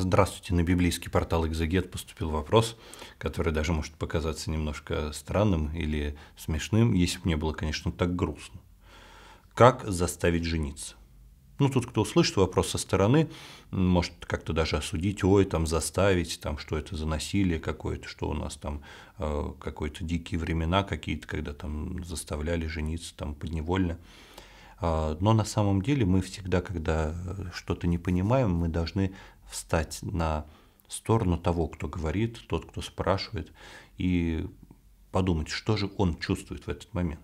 Здравствуйте, на библейский портал «Экзегет» поступил вопрос, который даже может показаться немножко странным или смешным, если бы мне было, конечно, так грустно. Как заставить жениться? Ну, тут кто услышит вопрос со стороны, может как-то даже осудить, ой, там заставить, там что это за насилие какое-то, что у нас там э, какие-то дикие времена какие-то, когда там заставляли жениться там подневольно. А, но на самом деле мы всегда, когда что-то не понимаем, мы должны встать на сторону того, кто говорит, тот, кто спрашивает, и подумать, что же он чувствует в этот момент.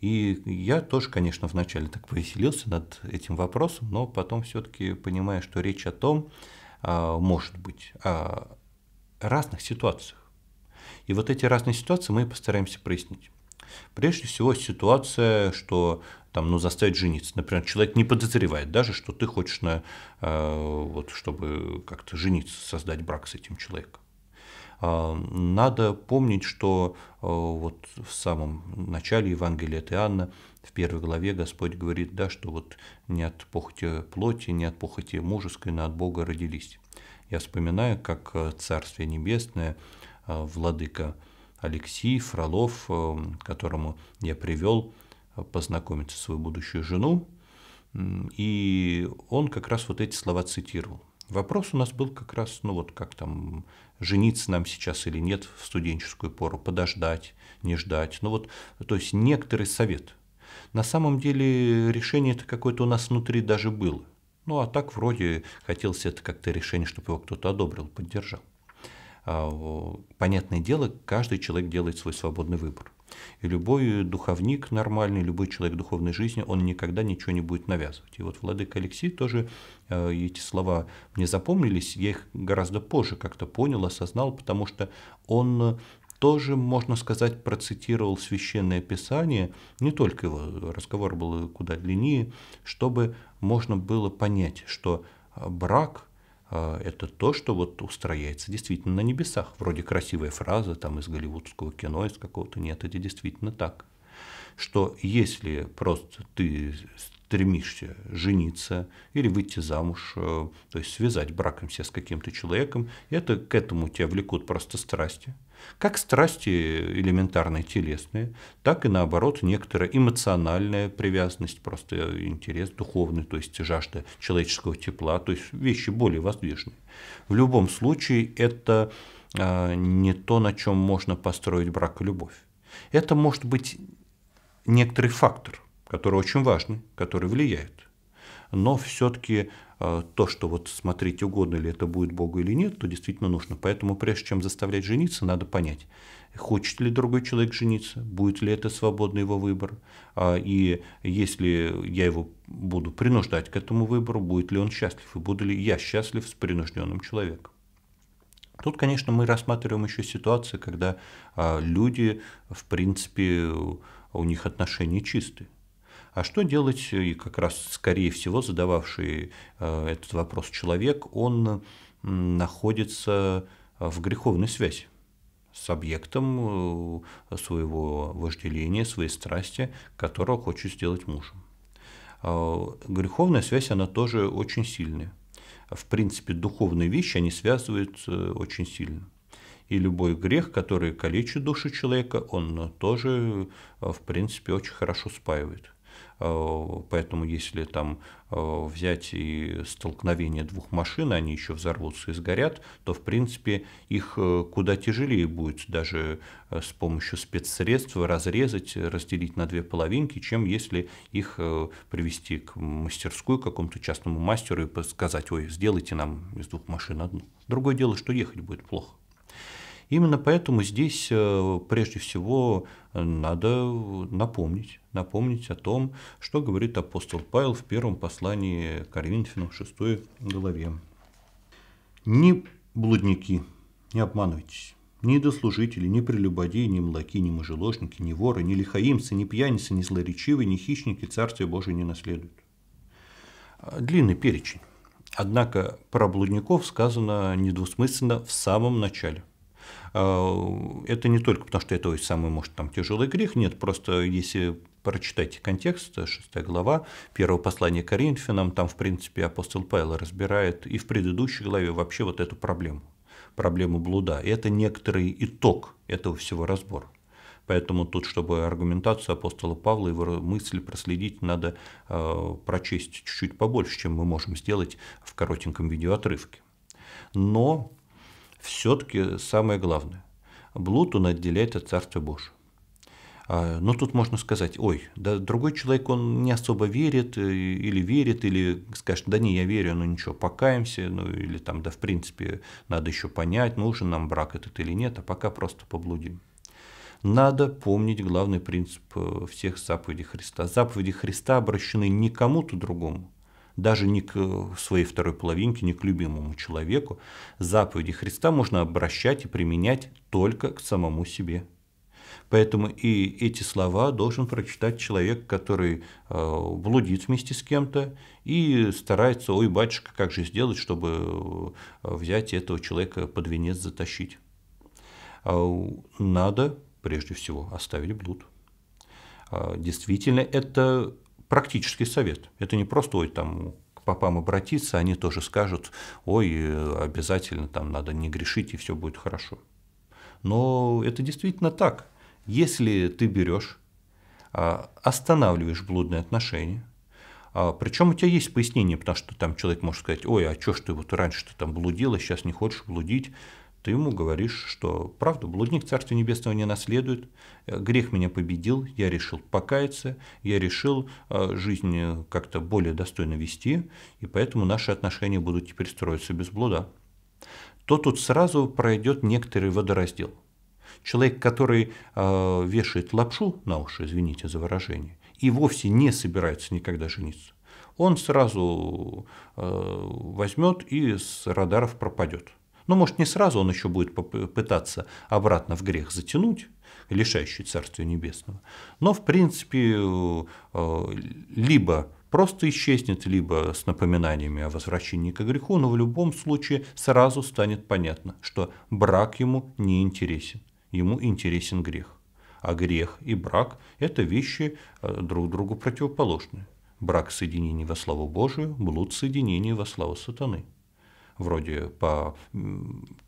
И я тоже, конечно, вначале так повеселился над этим вопросом, но потом все-таки понимая, что речь о том, а, может быть, о разных ситуациях. И вот эти разные ситуации мы постараемся прояснить. Прежде всего ситуация, что там, ну, заставить жениться. Например, человек не подозревает даже, что ты хочешь, на, э, вот, чтобы как-то жениться, создать брак с этим человеком. Э, надо помнить, что э, вот в самом начале Евангелия от Иоанна, в первой главе Господь говорит, да, что вот не от похоти плоти, не от похоти мужеской, но от Бога родились. Я вспоминаю, как э, Царствие Небесное, э, Владыка – Алексей Фролов, э, которому я привел э, познакомиться свою будущую жену, и он как раз вот эти слова цитировал. Вопрос у нас был как раз, ну вот как там, жениться нам сейчас или нет в студенческую пору, подождать, не ждать. Ну вот, то есть некоторый совет. На самом деле решение это какое-то у нас внутри даже было. Ну а так вроде хотелось это как-то решение, чтобы его кто-то одобрил, поддержал. А, понятное дело, каждый человек делает свой свободный выбор. И любой духовник нормальный, любой человек духовной жизни, он никогда ничего не будет навязывать. И вот Владыка Алексей тоже э, эти слова мне запомнились, я их гораздо позже как-то понял, осознал, потому что он тоже, можно сказать, процитировал Священное Писание, не только его, разговор был куда длиннее, чтобы можно было понять, что а, брак – а, это то, что вот устрояется действительно на небесах. Вроде красивая фраза там из голливудского кино, из какого-то нет, это действительно так. Что если просто ты стремишься жениться или выйти замуж, э, то есть связать браком себя с каким-то человеком, это к этому тебя влекут просто страсти. Как страсти элементарные, телесные, так и наоборот некоторая эмоциональная привязанность, просто интерес духовный, то есть жажда человеческого тепла, то есть вещи более воздвижные. В любом случае это э, не то, на чем можно построить брак и любовь. Это может быть некоторый фактор, которые очень важны, которые влияют. Но все-таки э, то, что вот смотреть угодно ли это будет Богу или нет, то действительно нужно. Поэтому прежде чем заставлять жениться, надо понять, хочет ли другой человек жениться, будет ли это свободный его выбор, а, и если я его буду принуждать к этому выбору, будет ли он счастлив, и буду ли я счастлив с принужденным человеком. Тут, конечно, мы рассматриваем еще ситуацию, когда а, люди, в принципе, у них отношения чистые. А что делать, э, и как раз, скорее всего, задававший э, этот вопрос человек, он находится э, в греховной связи с объектом своего вожделения, своей страсти, которого хочет сделать мужем. А, греховная связь, она тоже очень сильная. В принципе, духовные вещи, они связываются очень сильно. И любой грех, который калечит душу человека, он тоже, в принципе, очень хорошо спаивает. Э, поэтому если там э, взять и столкновение двух машин, они еще взорвутся и сгорят, то в принципе их э, куда тяжелее будет даже с помощью спецсредств разрезать, разделить на две половинки, чем если их привести к мастерскую, к какому-то частному мастеру и сказать, ой, сделайте нам из двух машин одну. Другое дело, что ехать будет плохо. Именно поэтому здесь э, прежде всего э, надо напомнить, напомнить о том, что говорит апостол Павел в первом послании Коринфянам 6 главе. «Не блудники, не обманывайтесь, ни дослужители, ни прелюбодеи, ни млаки, ни мужеложники, ни воры, ни лихаимцы, ни пьяницы, ни злоречивые, ни хищники Царствие Божие не наследуют». А, длинный перечень. Однако про блудников сказано недвусмысленно в самом начале – Э, это не только потому, что это самый, может, там тяжелый грех, нет, просто если прочитайте контекст, 6 э, глава, первого послания Коринфянам, там, в принципе, апостол Павел разбирает и в предыдущей главе вообще вот эту проблему, проблему блуда. И это некоторый итог этого всего разбора. Поэтому тут, чтобы аргументацию апостола Павла, и его мысли проследить, надо э, прочесть чуть-чуть побольше, чем мы можем сделать в коротеньком видеоотрывке. Но все-таки самое главное. Блуд он отделяет от Царства Божьего. А, Но ну, тут можно сказать, ой, да другой человек, он не особо верит, э, или верит, или скажет, да не, я верю, ну ничего, покаемся, ну или там, да в принципе, надо еще понять, нужен нам брак этот или нет, а пока просто поблудим. Надо помнить главный принцип э, всех заповедей Христа. Заповеди Христа обращены не кому-то другому, даже не к э, своей второй половинке, не к любимому человеку. Заповеди Христа можно обращать и применять только к самому себе. Поэтому и эти слова должен прочитать человек, который э, блудит вместе с кем-то и старается, ой, батюшка, как же сделать, чтобы э, взять этого человека под венец затащить. А надо прежде всего оставить блуд. А, действительно, это практический совет. Это не просто, ой, там, к папам обратиться, они тоже скажут, ой, обязательно там надо не грешить, и все будет хорошо. Но это действительно так. Если ты берешь, а, останавливаешь блудные отношения, а, причем у тебя есть пояснение, потому что там человек может сказать, ой, а что ж ты вот раньше ты там блудила, сейчас не хочешь блудить, ты ему говоришь, что правду блудник Царства Небесного не наследует, э, грех меня победил, я решил покаяться, я решил э, жизнь э, как-то более достойно вести, и поэтому наши отношения будут теперь строиться без блуда. То тут сразу пройдет некоторый водораздел. Человек, который вешает лапшу на уши, извините за выражение, и вовсе не собирается никогда жениться, он сразу возьмет и с радаров пропадет. Ну, может, не сразу он еще будет пытаться обратно в грех затянуть, лишающий Царствия Небесного. Но, в принципе, э, э, либо просто исчезнет, либо с напоминаниями о возвращении к греху, но в любом случае сразу станет понятно, что брак ему не интересен, ему интересен грех. А грех и брак – это вещи э, друг другу противоположные. Брак – соединение во славу Божию, блуд – соединение во славу сатаны вроде по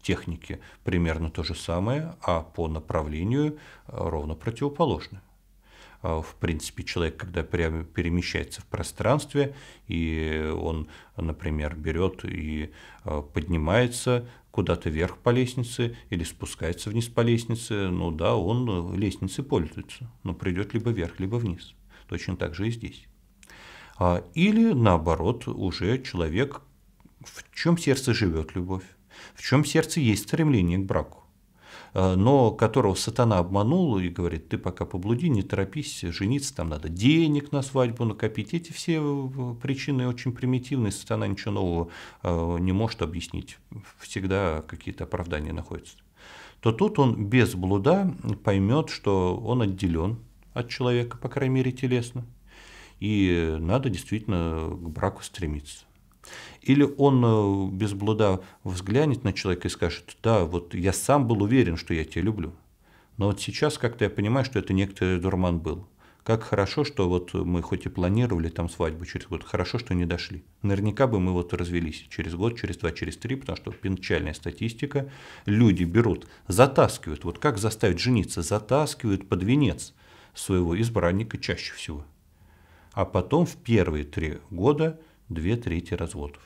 технике примерно то же самое, а по направлению э, ровно противоположное. А, в принципе, человек, когда перемещается в пространстве, и он, например, берет и э, поднимается куда-то вверх по лестнице или спускается вниз по лестнице, ну да, он э, лестницей пользуется, но придет либо вверх, либо вниз. Точно так же и здесь. А, или наоборот, уже человек, в чем сердце живет любовь, в чем сердце есть стремление к браку э, но которого сатана обманул и говорит, ты пока поблуди, не торопись, жениться там надо, денег на свадьбу накопить. Эти все э, причины очень примитивные, сатана ничего нового э, не может объяснить, всегда какие-то оправдания находятся. То тут он без блуда поймет, что он отделен от человека, по крайней мере, телесно, и надо действительно к браку стремиться. Или он э, без блуда взглянет на человека и скажет, да, вот я сам был уверен, что я тебя люблю. Но вот сейчас как-то я понимаю, что это некоторый дурман был. Как хорошо, что вот мы хоть и планировали там свадьбу через год, хорошо, что не дошли. Наверняка бы мы вот развелись через год, через два, через три, потому что пенчальная статистика. Люди берут, затаскивают, вот как заставить жениться, затаскивают под венец своего избранника чаще всего. А потом в первые три года – две трети разводов.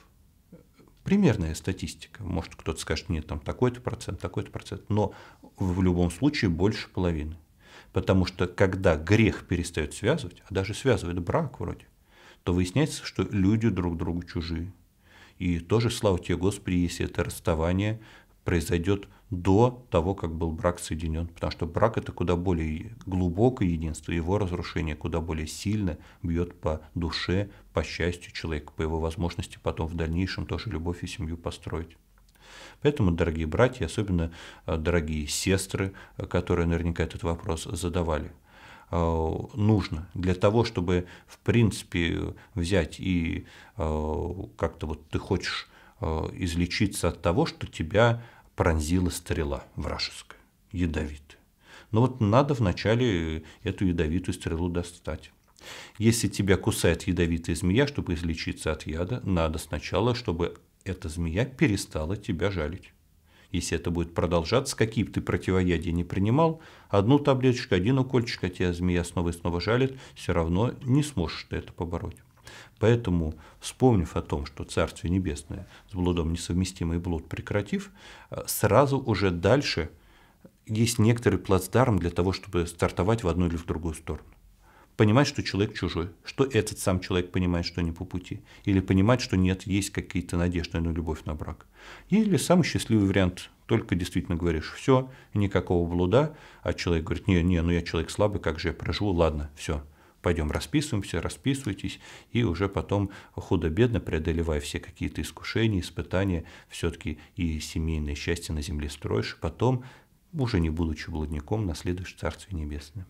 Примерная статистика. Может, кто-то скажет, нет, там такой-то процент, такой-то процент. Но в любом случае больше половины. Потому что когда грех перестает связывать, а даже связывает брак вроде, то выясняется, что люди друг другу чужие. И тоже, слава тебе, Господи, если это расставание произойдет до того, как был брак соединен. Потому что брак это куда более глубокое единство, его разрушение куда более сильно бьет по душе, по счастью человека, по его возможности потом в дальнейшем тоже любовь и семью построить. Поэтому, дорогие братья, особенно э, дорогие сестры, которые наверняка этот вопрос задавали, э, нужно для того, чтобы, в принципе, взять и э, как-то вот ты хочешь Э, излечиться от того, что тебя пронзила стрела вражеская, ядовитая. Но ну вот надо вначале э, эту ядовитую стрелу достать. Если тебя кусает ядовитая змея, чтобы излечиться от яда, надо сначала, чтобы эта змея перестала тебя жалить. Если это будет продолжаться, какие бы ты противоядия не принимал, одну таблеточку, один укольчик, а тебя змея снова и снова жалит, все равно не сможешь ты это побороть. Поэтому, вспомнив о том, что Царствие Небесное с блудом несовместимо и блуд прекратив, э, сразу уже дальше есть некоторый плацдарм для того, чтобы стартовать в одну или в другую сторону. Понимать, что человек чужой, что этот сам человек понимает, что не по пути, или понимать, что нет, есть какие-то надежды на любовь, на брак. Или самый счастливый вариант только действительно говоришь, все, никакого блуда, а человек говорит, не, не, ну я человек слабый, как же я проживу, ладно, все, пойдем расписываемся, расписывайтесь, и уже потом худо-бедно, преодолевая все какие-то искушения, испытания, все-таки и семейное счастье на земле строишь, потом, уже не будучи блудником, наследуешь Царствие Небесное.